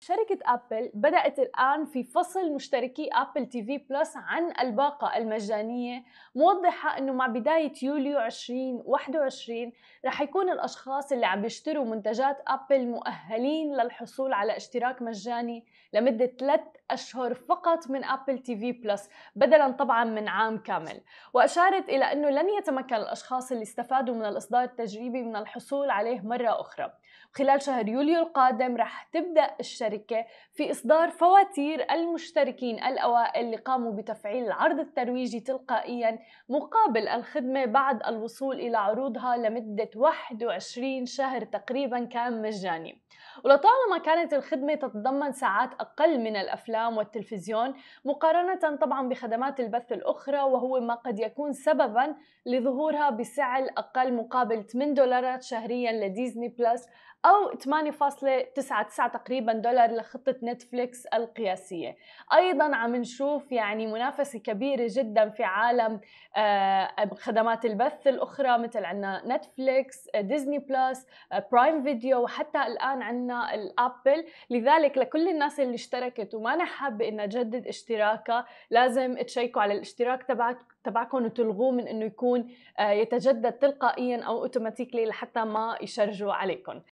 شركة أبل بدأت الآن في فصل مشتركي أبل تي في بلس عن الباقة المجانية موضحة أنه مع بداية يوليو 2021 رح يكون الأشخاص اللي عم يشتروا منتجات أبل مؤهلين للحصول على اشتراك مجاني لمدة 3 أشهر فقط من أبل تي في بلس بدلا طبعا من عام كامل وأشارت إلى أنه لن يتمكن الأشخاص اللي استفادوا من الإصدار التجريبي من الحصول عليه مرة أخرى خلال شهر يوليو القادم رح تبدأ الشركة الشركة في إصدار فواتير المشتركين الأوائل اللي قاموا بتفعيل العرض الترويجي تلقائيا مقابل الخدمة بعد الوصول إلى عروضها لمدة 21 شهر تقريبا كان مجاني ولطالما كانت الخدمة تتضمن ساعات أقل من الأفلام والتلفزيون مقارنة طبعا بخدمات البث الأخرى وهو ما قد يكون سببا لظهورها بسعر أقل مقابل 8 دولارات شهريا لديزني بلس أو 8.99 تقريبا دولار على لخطة نتفليكس القياسية أيضا عم نشوف يعني منافسة كبيرة جدا في عالم آه، خدمات البث الأخرى مثل عنا نتفليكس آه، ديزني بلس آه، برايم فيديو وحتى الآن عنا الأبل لذلك لكل الناس اللي اشتركت وما نحب حابة إنها تجدد اشتراكها لازم تشيكوا على الاشتراك تبعك تبعكم وتلغوه من انه يكون يتجدد تلقائيا او اوتوماتيكلي لحتى ما يشرجوا عليكم